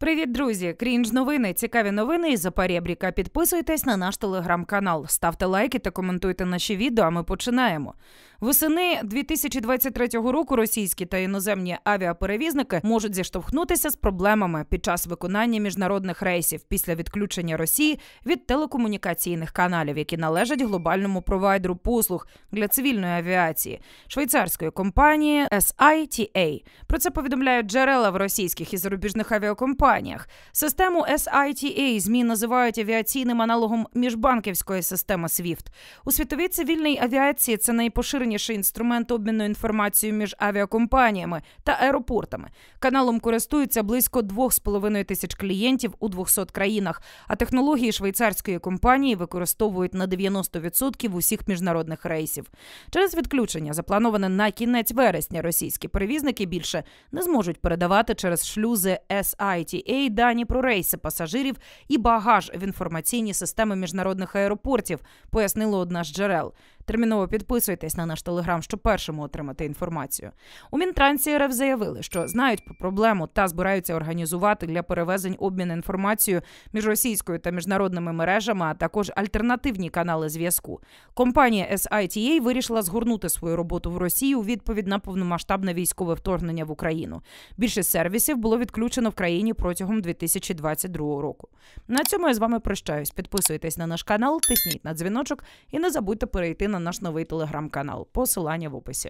Привіт, друзі! Крінж новини, цікаві новини із Запорєбріка. Підписуйтесь на наш телеграм-канал, ставте лайки та коментуйте наші відео. а Ми починаємо. Восени 2023 року російські та іноземні авіаперевізники можуть зіштовхнутися з проблемами під час виконання міжнародних рейсів після відключення Росії від телекомунікаційних каналів, які належать глобальному провайдеру послуг для цивільної авіації швейцарської компанії SITA. Про це повідомляють джерела в російських і зарубіжних авіакомпаніях. Систему SITA змі називають авіаційним аналогом міжбанківської системи SWIFT. у світовій цивільній авіації. Це найпоширеніше поширеніше інструмент обміну інформацією між авіакомпаніями та аеропортами. Каналом користуються близько 2,5 тисяч клієнтів у 200 країнах. А технології швейцарської компанії використовують на 90% усіх міжнародних рейсів. Через відключення, заплановане на кінець вересня, російські перевізники більше не зможуть передавати через шлюзи SITA дані про рейси пасажирів і багаж в інформаційні системи міжнародних аеропортів, пояснило одна з джерел. Терміново підписуйтесь на наш телеграм, щоб першому отримати інформацію. У Мінтрансі РФ заявили, що знають про проблему та збираються організувати для перевезень обмін інформацією між російською та міжнародними мережами, а також альтернативні канали зв'язку. Компанія SITA вирішила згорнути свою роботу в Росії у відповідь на повномасштабне військове вторгнення в Україну. Більшість сервісів було відключено в країні протягом 2022 року. На цьому я з вами прощаюсь. Підписуйтесь на наш канал, тисніть на дзвіночок і не забудьте перейти на на наш новий телеграм-канал. Посилання в описі.